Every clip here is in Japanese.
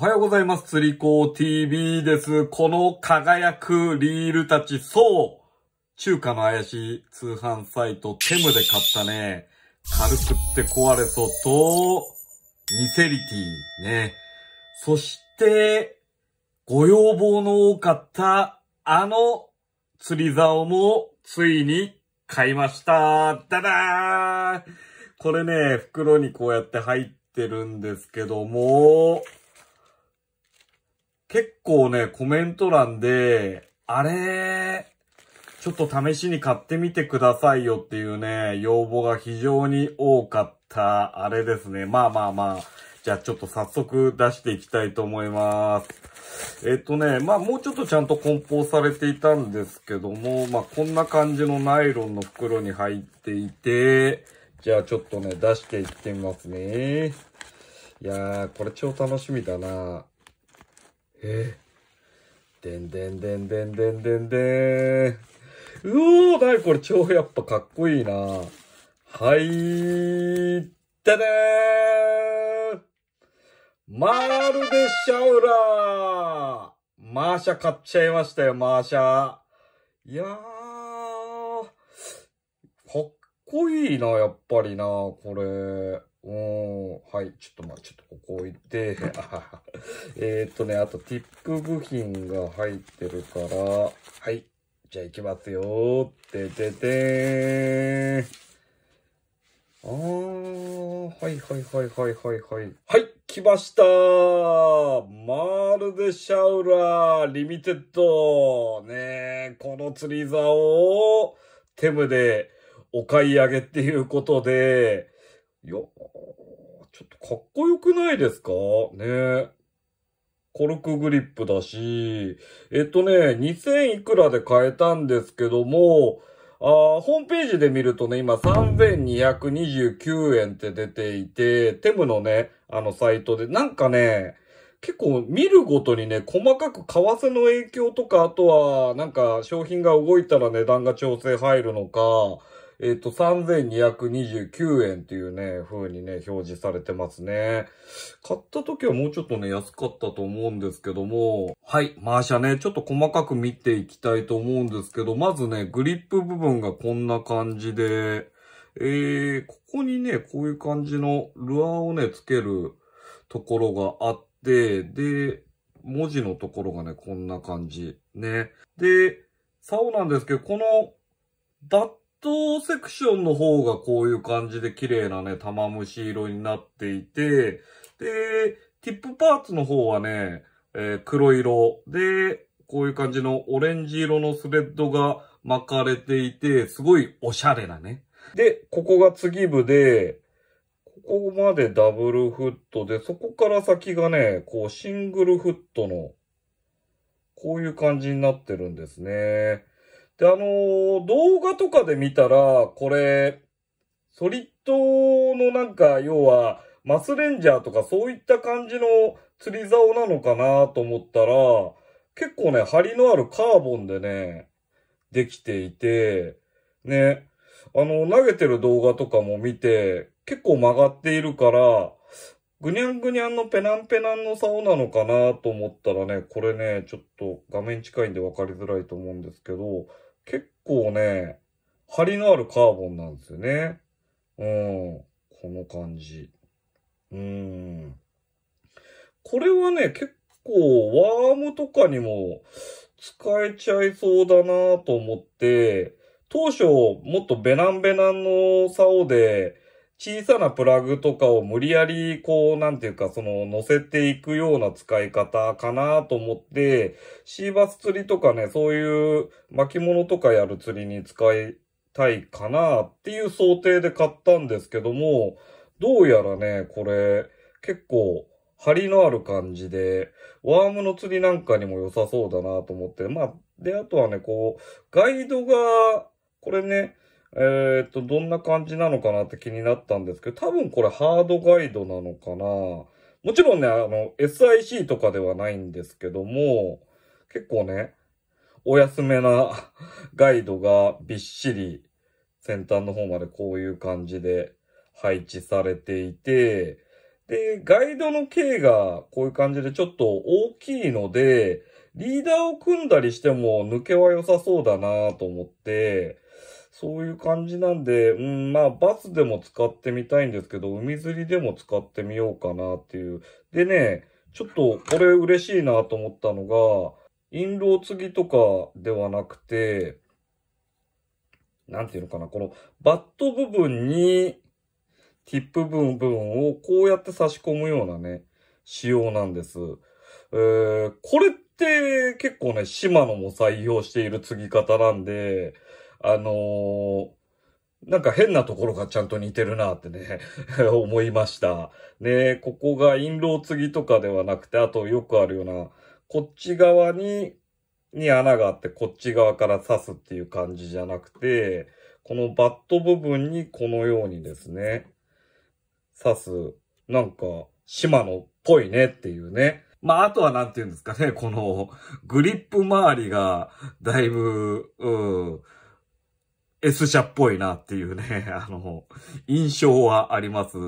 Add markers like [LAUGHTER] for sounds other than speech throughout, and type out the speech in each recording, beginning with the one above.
おはようございます。釣り子 TV です。この輝くリールたち、そう中華の怪しい通販サイト、テムで買ったね、軽くって壊れそうと、ニセリティね。そして、ご要望の多かったあの釣り竿もついに買いました。ダだーこれね、袋にこうやって入ってるんですけども、結構ね、コメント欄で、あれちょっと試しに買ってみてくださいよっていうね、要望が非常に多かったあれですね。まあまあまあ。じゃあちょっと早速出していきたいと思います。えっとね、まあもうちょっとちゃんと梱包されていたんですけども、まあこんな感じのナイロンの袋に入っていて、じゃあちょっとね、出していってみますね。いやー、これ超楽しみだな。えー、でんでんでんでんでんでんでん。うおー、なにこれ超やっぱかっこいいなはい、たでーまるでシャウラーマーシャ買っちゃいましたよ、マーシャ。いやー、かっこいいな、やっぱりな、これ。おはい、ちょっとまあちょっとここ置いて、[LAUGHS] えっとね、あとティップ部品が入ってるから、はい、じゃあ行きますよー、てててーん。あー、はいはいはいはいはいはい。はい、来ましたマールデシャウラーリミテッドねこの釣り竿をテムでお買い上げっていうことで、いや、ちょっとかっこよくないですかねコルクグリップだし、えっとね、2000いくらで買えたんですけども、あホームページで見るとね、今3229円って出ていて、テムのね、あのサイトで、なんかね、結構見るごとにね、細かく為替の影響とか、あとはなんか商品が動いたら値段が調整入るのか、えっ、ー、と、3229円っていうね、風にね、表示されてますね。買った時はもうちょっとね、安かったと思うんですけども、はい、マーシャね、ちょっと細かく見ていきたいと思うんですけど、まずね、グリップ部分がこんな感じで、えー、ここにね、こういう感じのルアーをね、つけるところがあって、で、文字のところがね、こんな感じ。ね。で、竿なんですけど、この、ダットセクションの方がこういう感じで綺麗なね、玉虫色になっていて、で、ティップパーツの方はね、えー、黒色で、こういう感じのオレンジ色のスレッドが巻かれていて、すごいおしゃれなね。で、ここが次部で、ここまでダブルフットで、そこから先がね、こうシングルフットの、こういう感じになってるんですね。で、あのー、動画とかで見たら、これ、ソリッドのなんか、要は、マスレンジャーとかそういった感じの釣り竿なのかなと思ったら、結構ね、張りのあるカーボンでね、できていて、ね、あの、投げてる動画とかも見て、結構曲がっているから、ぐにゃんぐにゃんのペナンペナンの竿なのかなと思ったらね、これね、ちょっと画面近いんで分かりづらいと思うんですけど、結構ね、張りのあるカーボンなんですよね。うん。この感じ。うん。これはね、結構ワームとかにも使えちゃいそうだなと思って、当初もっとベナンベナンの竿で、小さなプラグとかを無理やり、こう、なんていうか、その、乗せていくような使い方かなと思って、シーバス釣りとかね、そういう巻物とかやる釣りに使いたいかなっていう想定で買ったんですけども、どうやらね、これ、結構、張りのある感じで、ワームの釣りなんかにも良さそうだなと思って、まあ、で、あとはね、こう、ガイドが、これね、えっ、と、どんな感じなのかなって気になったんですけど、多分これハードガイドなのかな。もちろんね、あの、SIC とかではないんですけども、結構ね、お安めな [LAUGHS] ガイドがびっしり先端の方までこういう感じで配置されていて、で、ガイドの径がこういう感じでちょっと大きいので、リーダーを組んだりしても抜けは良さそうだなと思って、そういう感じなんで、うん、まあ、バスでも使ってみたいんですけど、海釣りでも使ってみようかなっていう。でね、ちょっとこれ嬉しいなと思ったのが、陰籠継ぎとかではなくて、なんていうのかな、このバット部分に、ティップ部分をこうやって差し込むようなね、仕様なんです。えー、これって結構ね、シマノも採用している継ぎ方なんで、あのー、なんか変なところがちゃんと似てるなってね [LAUGHS] 思いました。ね、ここが陰謀継ぎとかではなくて、あとよくあるような、こっち側に、に穴があって、こっち側から刺すっていう感じじゃなくて、このバット部分にこのようにですね、刺す、なんか、島野っぽいねっていうね。まあ、あとは何て言うんですかね、この、グリップ周りが、だいぶ、うん、S 社っぽいなっていうね、[LAUGHS] あの、印象はあります。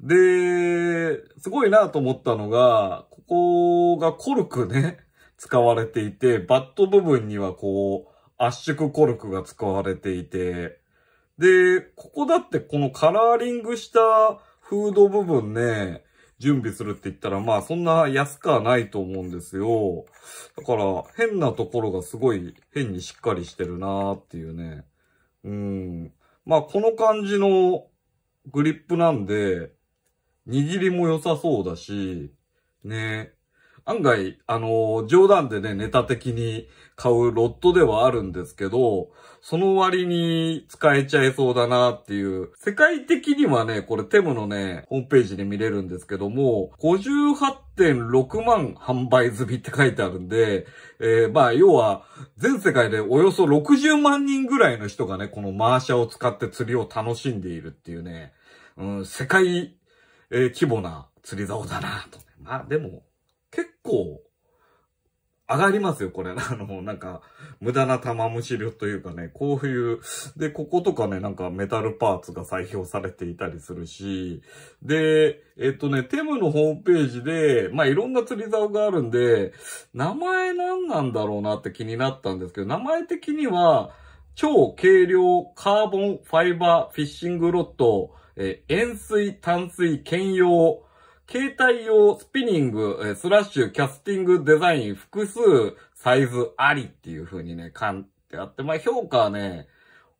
で、すごいなと思ったのが、ここがコルクね、使われていて、バット部分にはこう、圧縮コルクが使われていて、で、ここだってこのカラーリングしたフード部分ね、準備するって言ったら、まあそんな安くはないと思うんですよ。だから変なところがすごい変にしっかりしてるなーっていうね。うん。まあ、この感じのグリップなんで、握りも良さそうだし、ね。案外、あの、冗談でね、ネタ的に買うロットではあるんですけど、その割に使えちゃいそうだなっていう、世界的にはね、これテムのね、ホームページで見れるんですけども、58.6万販売済みって書いてあるんで、えー、まあ、要は、全世界でおよそ60万人ぐらいの人がね、このマーシャを使って釣りを楽しんでいるっていうね、うん、世界、えー、規模な釣り竿だなと、まあ、でも、構、上がりますよ、これ。[LAUGHS] あの、なんか、無駄な玉虫量というかね、こういう、で、こことかね、なんかメタルパーツが採用されていたりするし、で、えっとね、テムのホームページで、まあ、いろんな釣り竿があるんで、名前何なんだろうなって気になったんですけど、名前的には、超軽量カーボンファイバーフィッシングロット、えー、塩水、淡水、兼用、携帯用スピニング、スラッシュ、キャスティング、デザイン、複数、サイズありっていう風にね、勘ってあって、まあ評価はね、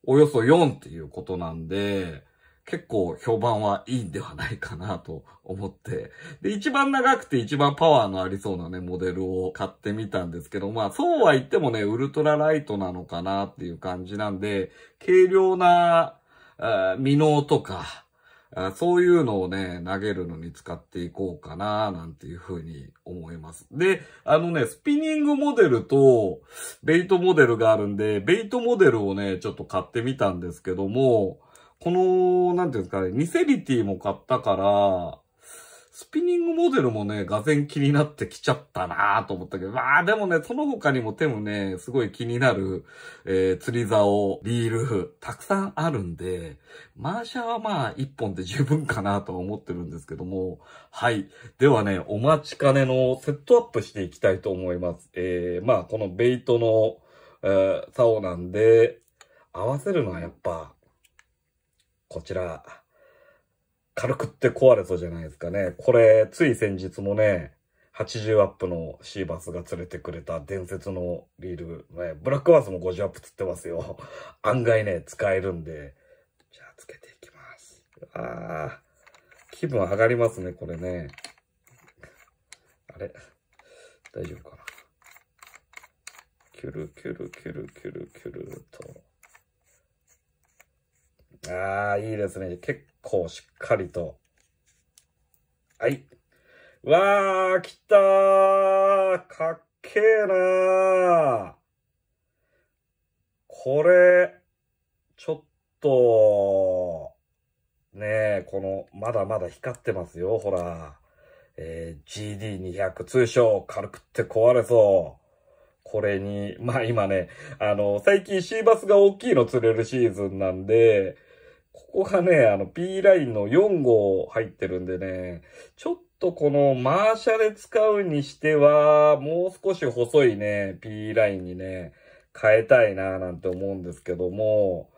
およそ4っていうことなんで、結構評判はいいんではないかなと思って。で、一番長くて一番パワーのありそうなね、モデルを買ってみたんですけど、まあそうは言ってもね、ウルトラライトなのかなっていう感じなんで、軽量な、未納とか、そういうのをね、投げるのに使っていこうかな、なんていうふうに思います。で、あのね、スピニングモデルとベイトモデルがあるんで、ベイトモデルをね、ちょっと買ってみたんですけども、この、なんていうんですかね、ニセリティも買ったから、スピニングモデルもね、がぜん気になってきちゃったなぁと思ったけど、まあでもね、その他にも手もね、すごい気になる、えー、釣り竿、リール、たくさんあるんで、マーシャはまあ1本で十分かなと思ってるんですけども、はい。ではね、お待ちかねのセットアップしていきたいと思います。えー、まあこのベイトの、えー、竿なんで、合わせるのはやっぱ、こちら。軽くって壊れそうじゃないですかね。これ、つい先日もね、80アップのシーバスが連れてくれた伝説のリール、ね、ブラックバースも50アップつってますよ。[LAUGHS] 案外ね、使えるんで、じゃあつけていきます。あー、気分上がりますね、これね。あれ大丈夫かなキュルキュルキュルキュルキュルと。ああ、いいですね。結構しっかりと。はい。わあ、来たーかっけえなーこれ、ちょっと、ねえ、この、まだまだ光ってますよ、ほら。えー、GD200 通称、軽くって壊れそう。これに、まあ今ね、あの、最近シーバスが大きいの釣れるシーズンなんで、ここがね、あの P ラインの4号入ってるんでね、ちょっとこのマーシャで使うにしては、もう少し細いね、P ラインにね、変えたいななんて思うんですけども、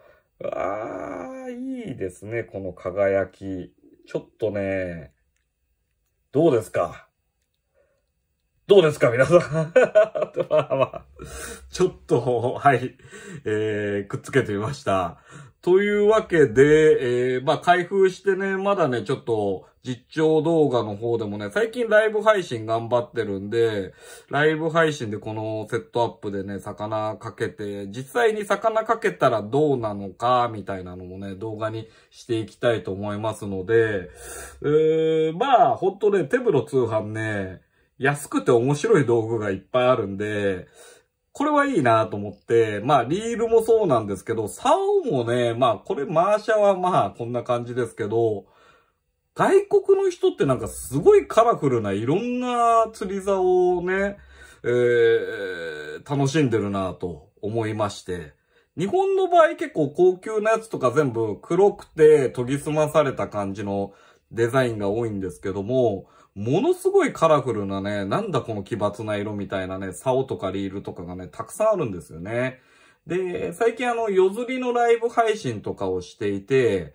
ああ、いいですね、この輝き。ちょっとね、どうですかどうですか皆さん [LAUGHS] まあまあ、ちょっと、はい、えー、くっつけてみました。というわけで、えー、まあ、開封してね、まだね、ちょっと、実況動画の方でもね、最近ライブ配信頑張ってるんで、ライブ配信でこのセットアップでね、魚かけて、実際に魚かけたらどうなのか、みたいなのもね、動画にしていきたいと思いますので、えー、まあ、ほんとね、手風呂通販ね、安くて面白い道具がいっぱいあるんで、これはいいなと思って、まあ、リールもそうなんですけど、竿もね、まあ、これマーシャはまあ、こんな感じですけど、外国の人ってなんかすごいカラフルないろんな釣り竿をね、えー、楽しんでるなと思いまして。日本の場合結構高級なやつとか全部黒くて研ぎ澄まされた感じのデザインが多いんですけども、ものすごいカラフルなね、なんだこの奇抜な色みたいなね、竿とかリールとかがね、たくさんあるんですよね。で、最近あの、夜釣りのライブ配信とかをしていて、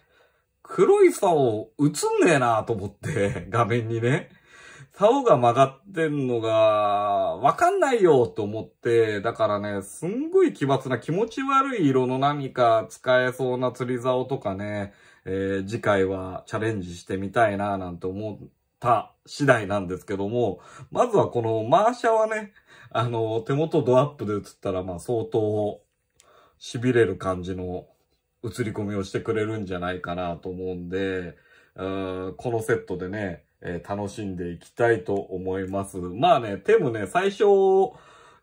黒い竿映んねえなと思って、画面にね。竿が曲がってんのが、わかんないよと思って、だからね、すんごい奇抜な気持ち悪い色の何か使えそうな釣り竿とかね、えー、次回はチャレンジしてみたいななんて思った次第なんですけども、まずはこのマーシャはね、あの、手元ドアップで映ったら、まあ相当、痺れる感じの映り込みをしてくれるんじゃないかなと思うんで、うーこのセットでね、えー、楽しんでいきたいと思います。まあね、テムね、最初、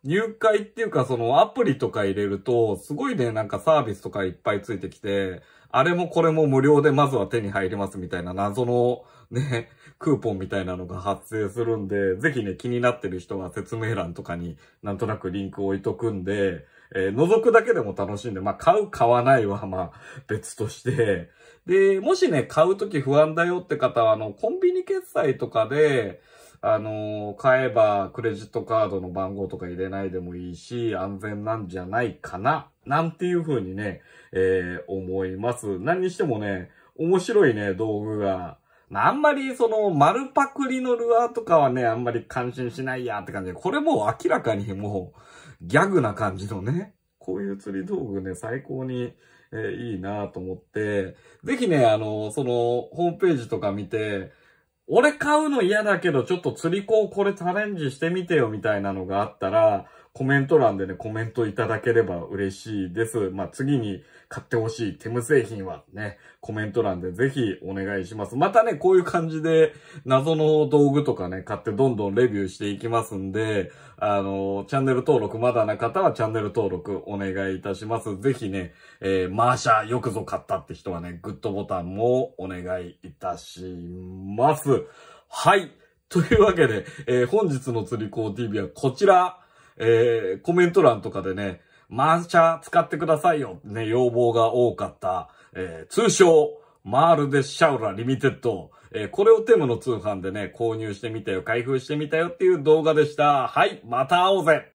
入会っていうかそのアプリとか入れると、すごいね、なんかサービスとかいっぱいついてきて、あれもこれも無料でまずは手に入りますみたいな謎のね、クーポンみたいなのが発生するんで、ぜひね、気になってる人は説明欄とかになんとなくリンク置いとくんで、えー、覗くだけでも楽しんで、まあ、買う、買わないは、まあ、別として、で、もしね、買うとき不安だよって方は、あの、コンビニ決済とかで、あの買えばクレジットカードの番号とか入れないでもいいし、安全なんじゃないかな、なんていう風にね、えー、思います。何にしてもね、面白いね、道具が。あ、あんまりその丸パクリのルアーとかはね、あんまり感心しないやって感じで、これもう明らかにもうギャグな感じのね、こういう釣り道具ね、最高にえー、いいなと思って、ぜひね、あの、その、ホームページとか見て、俺買うの嫌だけど、ちょっと釣り子をこれチャレンジしてみてよみたいなのがあったら、コメント欄でね、コメントいただければ嬉しいです。まあ、次に買ってほしいテム製品はね、コメント欄でぜひお願いします。またね、こういう感じで謎の道具とかね、買ってどんどんレビューしていきますんで、あの、チャンネル登録まだな方はチャンネル登録お願いいたします。ぜひね、えー、マーシャーよくぞ買ったって人はね、グッドボタンもお願いいたします。はい。というわけで、えー、本日の釣り子 TV はこちら。えー、コメント欄とかでね、マーチャー使ってくださいよね、要望が多かった、えー、通称、マールデ・シャウラ・リミテッド。えー、これをテーマの通販でね、購入してみたよ、開封してみたよっていう動画でした。はい、また会おうぜ